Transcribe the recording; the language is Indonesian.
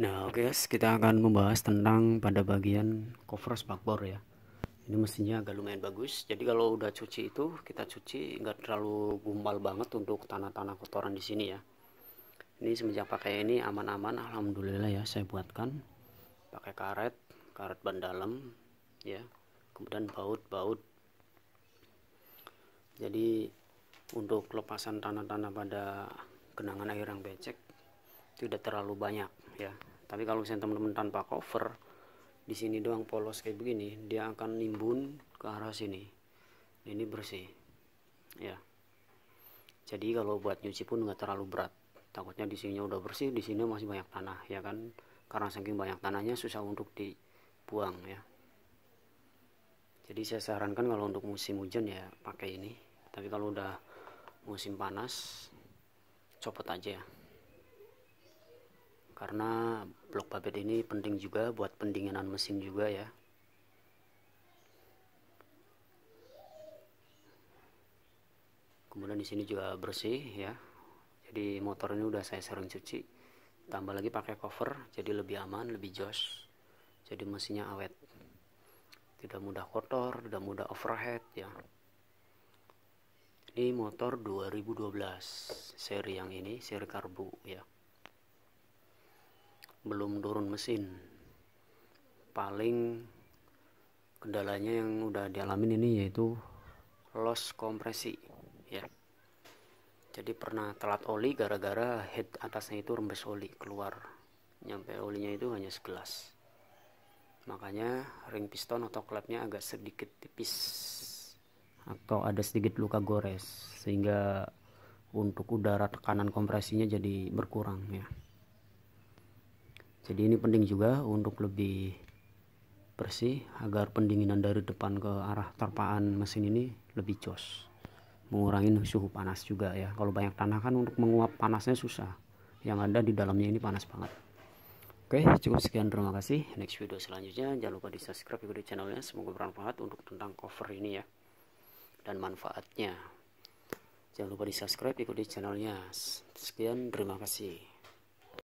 Nah, oke guys, kita akan membahas tentang pada bagian cover spakbor ya. Ini mesinnya agak lumayan bagus. Jadi kalau udah cuci itu kita cuci nggak terlalu gumpal banget untuk tanah-tanah kotoran di sini ya. Ini semenjak pakai ini aman-aman, alhamdulillah ya saya buatkan. Pakai karet, karet ban dalam ya. Kemudian baut-baut. Jadi untuk lepasan tanah-tanah pada genangan air yang becek tidak terlalu banyak ya tapi kalau misalnya teman-teman tanpa cover di sini doang polos kayak begini dia akan nimbun ke arah sini nah, ini bersih ya jadi kalau buat nyuci pun nggak terlalu berat takutnya di sini udah bersih di sini masih banyak tanah ya kan karena saking banyak tanahnya susah untuk dibuang ya jadi saya sarankan kalau untuk musim hujan ya pakai ini tapi kalau udah musim panas copot aja ya karena blok papet ini penting juga buat pendinginan mesin juga ya kemudian di sini juga bersih ya jadi motor ini udah saya sering cuci tambah lagi pakai cover jadi lebih aman lebih jos jadi mesinnya awet tidak mudah kotor tidak mudah overhead ya ini motor 2012 seri yang ini seri karbu ya belum turun mesin paling kendalanya yang udah dialamin ini yaitu loss kompresi ya jadi pernah telat oli gara-gara head atasnya itu rembes oli keluar nyampe olinya itu hanya segelas makanya ring piston atau klepnya agak sedikit tipis atau ada sedikit luka gores sehingga untuk udara tekanan kompresinya jadi berkurang ya jadi ini penting juga untuk lebih bersih agar pendinginan dari depan ke arah terpaan mesin ini lebih jos mengurangi suhu panas juga ya kalau banyak tanah kan untuk menguap panasnya susah yang ada di dalamnya ini panas banget Oke, cukup sekian. Terima kasih. Next video selanjutnya, jangan lupa di-subscribe ikuti channelnya. Semoga bermanfaat untuk tentang cover ini ya, dan manfaatnya. Jangan lupa di-subscribe ikuti channelnya. Sekian, terima kasih.